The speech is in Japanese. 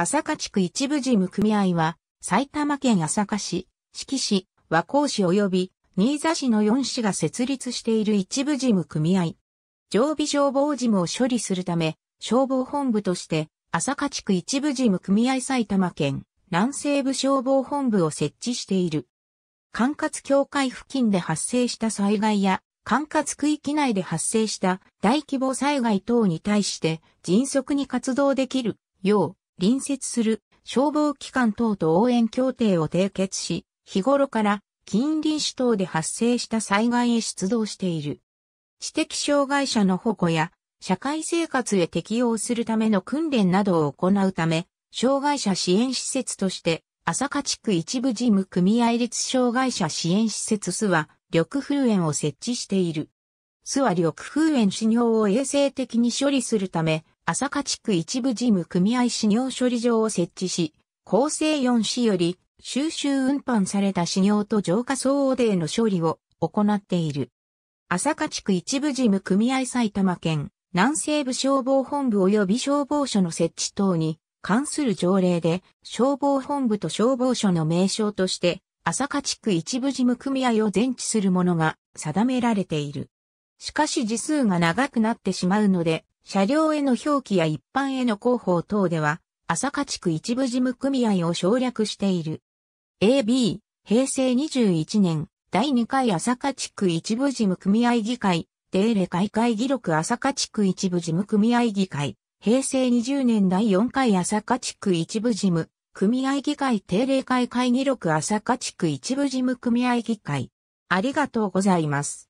朝霞地区一部事務組合は、埼玉県朝霞市、四季市、和光市及び、新座市の4市が設立している一部事務組合。常備消防事務を処理するため、消防本部として、朝霞地区一部事務組合埼玉県、南西部消防本部を設置している。管轄境界付近で発生した災害や、管轄区域内で発生した大規模災害等に対して迅速に活動できるよう隣接する消防機関等と応援協定を締結し、日頃から近隣市等で発生した災害へ出動している。知的障害者の保護や社会生活へ適応するための訓練などを行うため、障害者支援施設として、朝霞地区一部事務組合立障害者支援施設スは、緑風園を設置している。スは緑風園資料を衛生的に処理するため、朝霞地区一部事務組合資料処理場を設置し、構成4市より収集運搬された資料と浄化総汚泥の処理を行っている。朝霞地区一部事務組合埼玉県南西部消防本部及び消防署の設置等に関する条例で消防本部と消防署の名称として朝霞地区一部事務組合を全治するものが定められている。しかし時数が長くなってしまうので、車両への表記や一般への広報等では、朝霞地区一部事務組合を省略している。AB、平成21年、第2回朝霞地区一部事務組合議会、定例開会議録朝霞地区一部事務組合議会、平成20年第4回朝霞地区一部事務、組合議会定例会会議録朝霞地区一部事務組合議会。ありがとうございます。